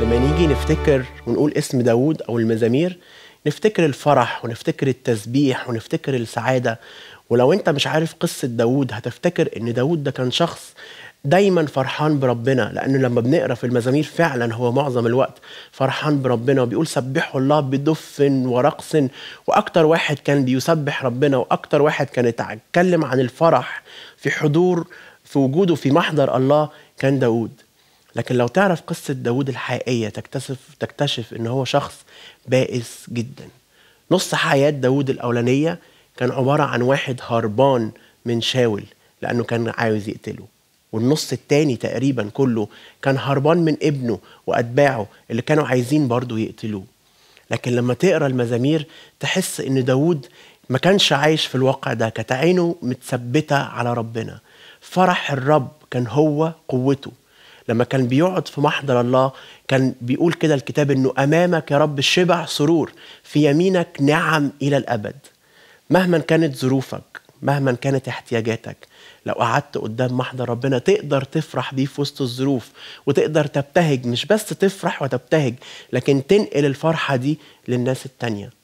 لما نيجي نفتكر ونقول اسم داوود أو المزامير نفتكر الفرح ونفتكر التسبيح ونفتكر السعادة ولو أنت مش عارف قصة داوود هتفتكر إن داوود ده كان شخص دايما فرحان بربنا لأنه لما بنقرأ في المزامير فعلا هو معظم الوقت فرحان بربنا وبيقول سبحوا الله بدف ورقص وأكتر واحد كان بيسبح ربنا وأكتر واحد كان يتكلم عن الفرح في حضور في وجوده في محضر الله كان داوود لكن لو تعرف قصة داود الحقيقية تكتشف تكتشف إن هو شخص بائس جدا نص حياة داود الأولانية كان عبارة عن واحد هربان من شاول لأنه كان عاوز يقتله والنص التاني تقريبا كله كان هربان من ابنه وأتباعه اللي كانوا عايزين برضه يقتلوه لكن لما تقرا المزامير تحس إن داود ما كانش عايش في الواقع ده كانت عينه متثبتة على ربنا فرح الرب كان هو قوته لما كان بيقعد في محضر الله كان بيقول كده الكتاب انه امامك يا رب شبع سرور في يمينك نعم الى الابد مهما كانت ظروفك مهما كانت احتياجاتك لو قعدت قدام محضر ربنا تقدر تفرح بيه في وسط الظروف وتقدر تبتهج مش بس تفرح وتبتهج لكن تنقل الفرحة دي للناس التانية